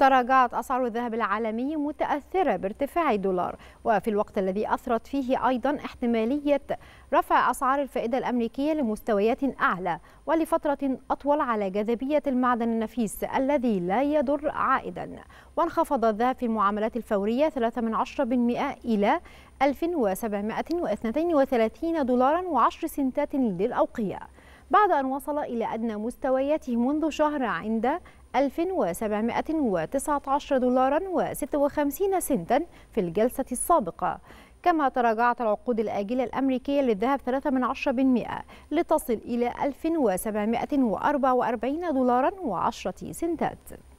تراجعت أسعار الذهب العالمي متأثرة بارتفاع الدولار وفي الوقت الذي أثرت فيه أيضا احتمالية رفع أسعار الفائدة الأمريكية لمستويات أعلى ولفترة أطول على جاذبية المعدن النفيس الذي لا يضر عائدا وانخفض الذهب في المعاملات الفورية 3 من إلى 1732 دولارا و10 سنتات للأوقية بعد أن وصل إلى أدنى مستوياته منذ شهر عند 1719 دولارا و56 سنتا في الجلسة السابقة كما تراجعت العقود الآجلة الأمريكية للذهب 3% لتصل إلى 1744 دولارا و10 سنتات